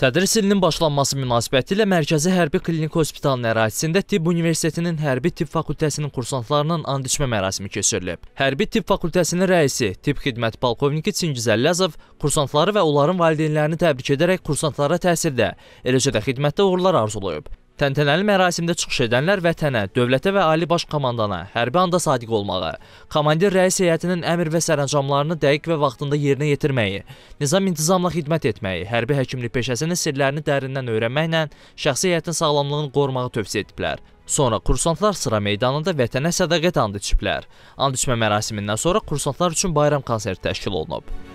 Tədris ilinin başlanması münasibətilə Mərkəzi Hərbi Klinik Hospitalın ərazisində Tibb Universitetinin Hərbi Tibb Fakültəsinin kursantlarının and içmə mərasimi keçirilib. Hərbi Tibb Fakültəsinin rəisi, tibb xidmət polkovniki Çingiz Əllazov kursantları və onların valideynlərini təbrik edərək kursantlara təhsildə, eləcə də xidmətdə uğurlar arzulayıb. Təntənəli mərasimdə çıxış edənlər vətənə, dövlətə və Ali Baş Komandana, hərbi anda sadiq olmağı, komandir rəis heyətinin əmr və sərəncamlarını dəqiq və vaxtında yerinə yetirməyi, nizam-intizamla xidmət etməyi, hərbi həkimlik peşəsinin sirlərini dərindən öyrənməklə şəxsi heyətin sağlamlığını qorumağı tövsiyə ediblər. Sonra kursantlar sıra meydanında vətənə sədaqət and içiblər. And içmə mərasimindən sonra kursantlar üçün bayram konserti təşkil olunub.